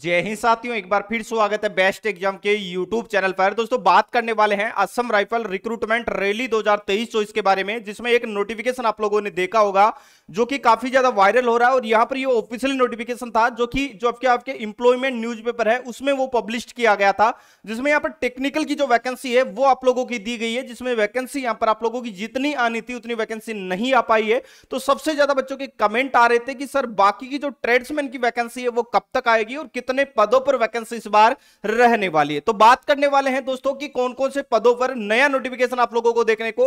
जय हिंद साथियों एक बार फिर स्वागत है बेस्ट एग्जाम के यूट्यूब चैनल पर दोस्तों बात करने वाले हैं असम राइफल रिक्रूटमेंट रैली 2023 सौ इसके बारे में जिसमें एक नोटिफिकेशन आप लोगों ने देखा होगा जो कि काफी ज्यादा वायरल हो रहा है और यहां पर ये ऑफिशियल नोटिफिकेशन था जो कि जो आपके आपके इंप्लॉयमेंट न्यूज है उसमें वो पब्लिश किया गया था जिसमें यहाँ पर टेक्निकल की जो वैकेंसी है वो आप लोगों की दी गई है जिसमें वैकेंसी यहाँ पर आप लोगों की जितनी आनी थी उतनी वैकेंसी नहीं आ पाई है तो सबसे ज्यादा बच्चों के कमेंट आ रहे थे कि सर बाकी की जो ट्रेड्समैन की वैकेंसी है वो कब तक आएगी और कितने पदों पर वैकेंसी इस बार रहने वाली है तो बात करने वाले हैं दोस्तों की कौन कौन से पदों पर नया नोटिफिकेशन आप लोगों को देखने को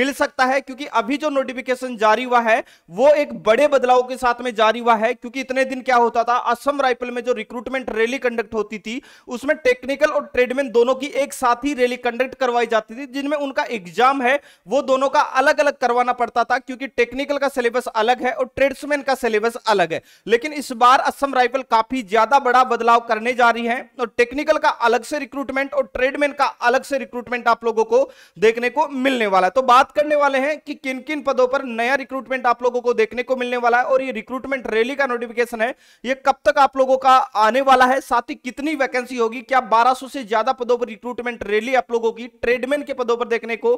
मिल सकता है क्योंकि अभी जो नोटिफिकेशन जारी हुआ है वो एक बड़े बदलाव के साथ में जारी हुआ है क्योंकि इतने दिन क्या होता था असम राइफल में जो रिक्रूटमेंट रैली कंडक्ट होती थी उसमें टेक्निकल और ट्रेडमैन दोनों की एक साथ ही रैली कंडक्ट करवाई जाती थी जिनमें उनका एग्जाम है वो दोनों का अलग अलग करवाना पड़ता था क्योंकि टेक्निकल का सिलेबस अलग है और ट्रेड्समैन का सिलेबस अलग है लेकिन इस बार असम राइफल काफी ज्यादा बड़ा बदलाव करने जा रही है और टेक्निकल का अलग से रिक्रूटमेंट और ट्रेडमैन का अलग से रिक्रूटमेंट आप लोगों को देखने को मिलने वाला है तो बात करने वाले हैं कि किन किन पदों पर नया रिक्रूटमेंट आप लोगों को देखने को मिलने वाला है और ये रिक्रूटमेंट रैली का नोटिफिकेशन है ये कब तक आप लोगों का आने वाला है साथ ही कितनी वैकेंसी होगी क्या बारह से ज्यादा पदों पर रिक्रूटमेंट रैली आप लोगों की ट्रेडमैन के पदों पर देखने को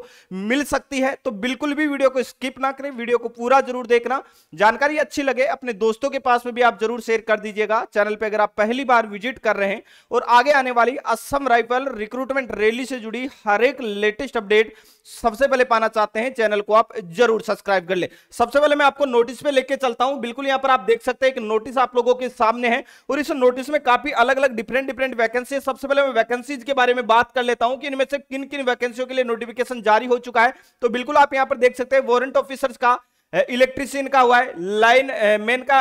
मिल सकती है तो बिल्कुल भी वीडियो को स्किप ना करें वीडियो को पूरा जरूर देखना जानकारी अच्छी लगे अपने दोस्तों के पास में भी आप जरूर शेयर कर दीजिएगा चैनल पर अगर आप पहली बार विजिट कर रहे हैं और आगे आने वाली असम राइफल रिक्रूटमेंट रैली से जुड़ी हर एक लेटेस्ट अपडेट सबसे पहले पाना चाहते हैं चैनल को आप जरूर सब्सक्राइब कर ले सबसे पहले मैं आपको नोटिस पे लेके चलता हूं बिल्कुल यहां पर आप देख सकते हैं एक नोटिस आप लोगों के सामने है और इस नोटिस में काफी अलग अलग डिफरेंट डिफरेंट वैकेंसी है सबसे पहले मैं वैकेंसीज के बारे में बात कर लेता हूं कि इनमें से किन किन वैकेंसियों के लिए नोटिफिकेशन जारी हो चुका है तो बिल्कुल आप यहां पर देख सकते हैं वारंट ऑफिसर्स का इलेक्ट्रिशियन का हुआ है लाइन मैन का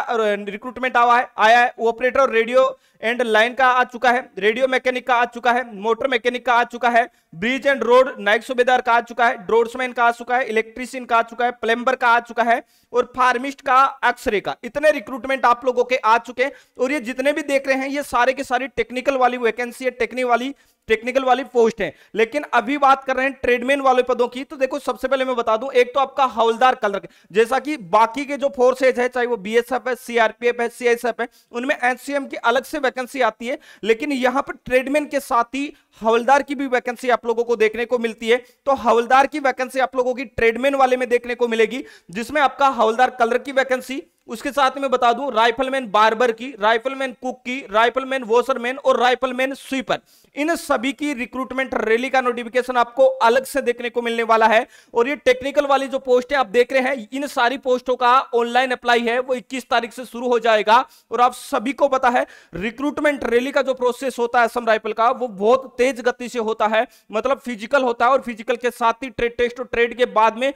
रिक्रूटमेंट आवा है आया है ऑपरेटर रेडियो एंड लाइन का आ चुका है रेडियो मैकेनिक का आ चुका है मोटर मैकेनिक का आ चुका है ब्रिज एंड रोड नायक सुबेदार का आ चुका है ड्रोड्समैन का आ चुका है इलेक्ट्रीशियन का आ चुका है प्लेम्बर का आ चुका है और फार्मिस्ट का एक्सरे का इतने रिक्रूटमेंट आप लोगों के आ चुके हैं और ये जितने भी देख रहे हैं ये सारे के सारे टेक्निकल वाली वैकेंसी है टेक्निक वाली टेक्निकल वाली पोस्ट है लेकिन अभी बात कर रहे हैं ट्रेडमेन वाले पदों की तो देखो सबसे पहले मैं बता दूं एक तो आपका हवलदार कलर जैसा कि बाकी के जो फोर्सेज है चाहे वो बीएसएफ है सीआरपीएफ है सीएसएफ है उनमें एनसीएम की अलग से वैकेंसी आती है लेकिन यहां पर ट्रेडमैन के साथ ही हवलदार की भी वैकेंसी आप लोगों को देखने को मिलती है तो हवलदार की वैकेंसी आप लोगों की ट्रेडमैन वाले में देखने को मिलेगी जिसमें आपका हवलदार कलर की वैकेंसी उसके साथ में बता दूं राइफलमैन बारबर की राइफलमैन कुक की राइफलमैन वॉशरमैन और राइफलमैन स्वीपर इन सभी की रिक्रूटमेंट रैली का नोटिफिकेशन आपको अलग से देखने को मिलने वाला है और ये टेक्निकल वाली जो पोस्ट है आप देख रहे हैं इन सारी पोस्टों का ऑनलाइन अप्लाई है वो 21 तारीख से शुरू हो जाएगा और आप सभी को पता है रिक्रूटमेंट रैली का जो प्रोसेस होता है असम राइफल का वो बहुत तेज तेज गति से होता है मतलब फिजिकल होता है और फिजिकल के साथ ही ट्रेड टेस्ट और ट्रेड के बाद में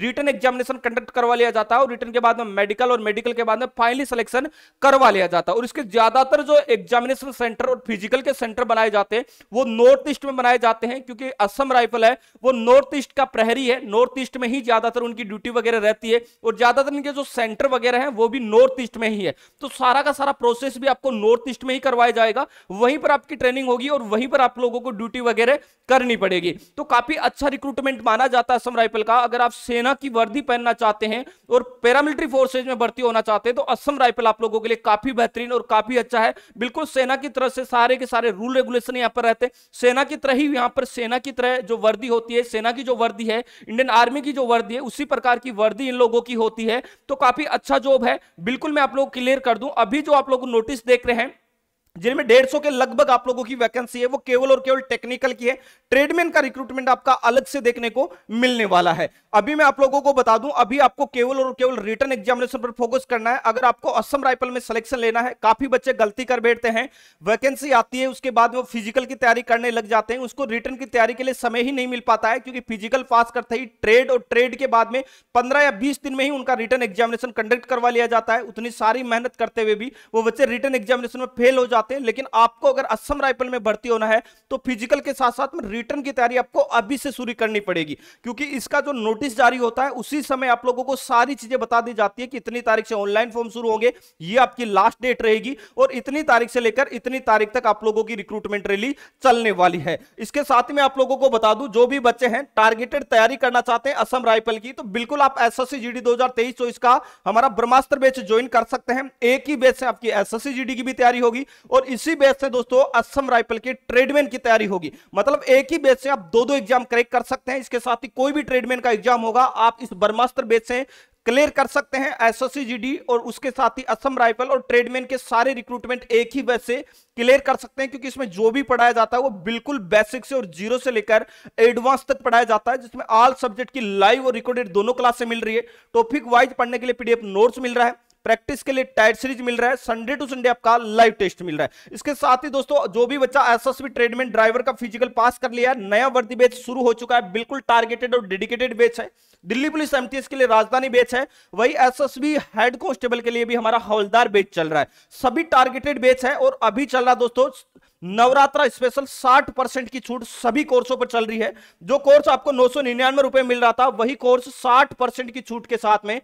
रिटर्न एग्जामिनेशन कंडक्ट करवा लिया जाता है और रिटर्न के बाद में मेडिकल और मेडिकल के बाद में फाइनली सिलेक्शन करवा लिया जाता है और इसके ज्यादातर जो एग्जामिनेशन सेंटर और फिजिकल के सेंटर बनाए जाते हैं वो नॉर्थ ईस्ट में बनाए जाते हैं क्योंकि असम राइफल है वो नॉर्थ ईस्ट का प्रहरी है नॉर्थ ईस्ट में ही ज्यादातर उनकी ड्यूटी वगैरह रहती है और ज्यादातर इनके जो सेंटर वगैरह है वो भी नॉर्थ ईस्ट में ही है तो सारा का सारा प्रोसेस भी आपको नॉर्थ ईस्ट में ही करवाया जाएगा वहीं पर आपकी ट्रेनिंग होगी और वहीं पर आप लोगों को ड्यूटी वगैरह करनी पड़ेगी तो काफी अच्छा रिक्रूटमेंट माना जाता है असम राइफल का अगर आप सेना की वर्दी पहनना चाहते हैं और पैरामिलिट्री फोर्सेज में भर्ती होना चाहते हैं तो असम राइफल आप लोगों के लिए काफी बेहतरीन और काफी अच्छा है बिल्कुल सेना की तरह से सारे के सारे रूल रेगुलेशन यहाँ पर रहते हैं सेना की तरह ही यहाँ पर सेना की तरह जो वर्दी होती है सेना की जो वर्दी है इंडियन आर्मी की जो वर्दी है उसी प्रकार की वर्दी इन लोगों की होती है तो काफी अच्छा जॉब है बिल्कुल मैं आप लोग क्लियर कर दूं अभी जो आप लोग नोटिस देख रहे हैं जिनमें डेढ़ सौ के लगभग आप लोगों की वैकेंसी है वो केवल और केवल टेक्निकल की है ट्रेडमैन का रिक्रूटमेंट आपका अलग से देखने को मिलने वाला है अभी मैं आप लोगों को बता दूं अभी आपको केवल और केवल रिटर्न एग्जामिनेशन पर फोकस करना है अगर आपको असम राइफल में सिलेक्शन लेना है काफी बच्चे गलती कर बैठते हैं वैकेंसी आती है उसके बाद वो फिजिकल की तैयारी करने लग जाते हैं उसको रिटर्न की तैयारी के लिए समय ही नहीं मिल पाता है क्योंकि फिजिकल पास करते ही ट्रेड और ट्रेड के बाद में पंद्रह या बीस दिन में ही उनका रिटर्न एग्जामिनेशन कंडक्ट करवा लिया जाता है उतनी सारी मेहनत करते हुए भी वो बच्चे रिटर्न एग्जामिनेशन में फेल हो जाते आते हैं लेकिन आपको अगर असम राइफल में भर्ती होना है तो फिजिकल के साथ साथ में रिटर्न की तैयारी आपको अभी से शुरू करनी पड़ेगी क्योंकि इसका जो नोटिस जारी होता है उसी समय आप लोगों को सारी चीजें बता दी जाती है कि इतनी तारीख से ऑनलाइन फॉर्म शुरू होंगे ये आपकी लास्ट डेट रहेगी और इतनी तारीख से लेकर इतनी तारीख तक आप लोगों की रिक्रूटमेंट रैली चलने वाली है इसके साथ में आप लोगों को बता दू जो भी बच्चे हैं टारगेटेड तैयारी करना चाहते हैं असम राइफल की तो बिल्कुल आप एस एस सी का हमारा ब्रह्मास्त्र बैच ज्वाइन कर सकते हैं एक ही बैच से आपकी एस एस की भी तैयारी होगी और इसी बेस से दोस्तों असम राइफल की ट्रेडमैन की तैयारी होगी मतलब एक ही बेस से आप दो दो एग्जाम क्रैक कर सकते हैं इसके साथ ही कोई भी ट्रेडमैन का एग्जाम होगा आप इस ब्रह्मास्त्र बेस से क्लियर कर सकते हैं एसएससी जीडी और उसके साथ ही असम राइफल और ट्रेडमैन के सारे रिक्रूटमेंट एक ही से क्लियर कर सकते हैं क्योंकि इसमें जो भी पढ़ाया जाता है वो बिल्कुल बेसिक से और जीरो से लेकर एडवांस तक पढ़ाया जाता है जिसमें ऑल सब्जेक्ट की लाइव और रिकॉर्डेड दोनों क्लासे मिल रही है टॉपिक वाइज पढ़ने के लिए पीडीएफ नोट्स मिल रहा है प्रैक्टिस के लिए टाइट सीरीज मिल रहा है संडे टू संडे आपका लाइव टेस्ट मिल रहा है इसके साथ ही दोस्तों जो भी बच्चा एसएसबी ट्रेड ड्राइवर का फिजिकल पास कर लिया है नया वर्दी बैच शुरू हो चुका है बिल्कुल टारगेटेड और डेडिकेटेड बेच है दिल्ली पुलिस एमटीएस के लिए राजधानी बेच है वही एसएसबी हेड कांस्टेबल के लिए भी हमारा हवलदार बेच चल रहा है सभी टारगेटेड बेच है और अभी चल रहा दोस्तों नवरात्रा स्पेशल 60 परसेंट की छूट सभी कोर्सों पर चल रही है जो कोर्स आपको नौ सौ निन्यानवे रुपए मिल रहा था वही कोर्स 60 परसेंट की छूट के साथ में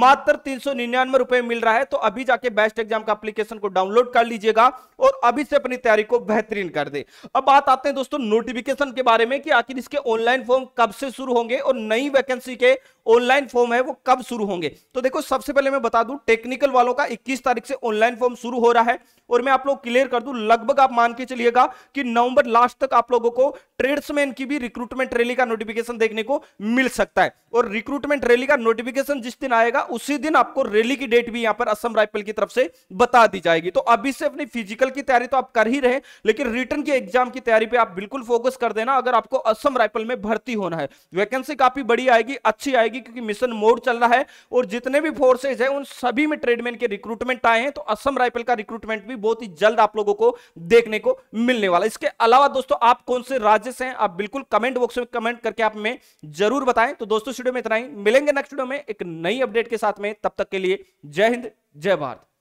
मात्र तीन सौ निन्यानवे रुपए मिल रहा है तो अभी जाके बेस्ट एग्जाम का एप्लीकेशन को डाउनलोड कर लीजिएगा और अभी से अपनी तैयारी को बेहतरीन कर दे अब बात आते हैं दोस्तों नोटिफिकेशन के बारे में कि आखिर इसके ऑनलाइन फॉर्म कब से शुरू होंगे और नई वैकेंसी के ऑनलाइन फॉर्म है वो कब शुरू होंगे तो देखो सबसे पहले मैं बता दूं टेक्निकल वालों का 21 तारीख से ऑनलाइन फॉर्म शुरू हो रहा है और मैं आप लोग क्लियर कर दूं लगभग आप मान के चलिएगा कि नवंबर लास्ट तक आप लोगों को ट्रेड्समैन की भी रिक्रूटमेंट रैली का नोटिफिकेशन देखने को मिल सकता है और रिक्रूटमेंट रैली का नोटिफिकेशन जिस दिन आएगा उसी दिन आपको रैली की डेट भी यहां पर असम राइफल की तरफ से बता दी जाएगी तो अभी से अपनी फिजिकल की तैयारी तो आप कर ही रहे लेकिन रिटर्न की एग्जाम की तैयारी पर आप बिल्कुल फोकस कर देना अगर आपको असम राइफल में भर्ती होना है वैकेंसी काफी बड़ी आएगी अच्छी आएगी जाएगी क्योंकि मिशन मोड चल रहा है और जितने भी फोर्सेज है उन सभी में ट्रेडमैन के रिक्रूटमेंट आए हैं तो असम राइफल का रिक्रूटमेंट भी बहुत ही जल्द आप लोगों को देखने को मिलने वाला इसके अलावा दोस्तों आप कौन से राज्य से हैं आप बिल्कुल कमेंट बॉक्स में कमेंट करके आप में जरूर बताएं तो दोस्तों स्टूडियो में इतना ही मिलेंगे नेक्स्ट वीडियो में एक नई अपडेट के साथ में तब तक के लिए जय हिंद जय भारत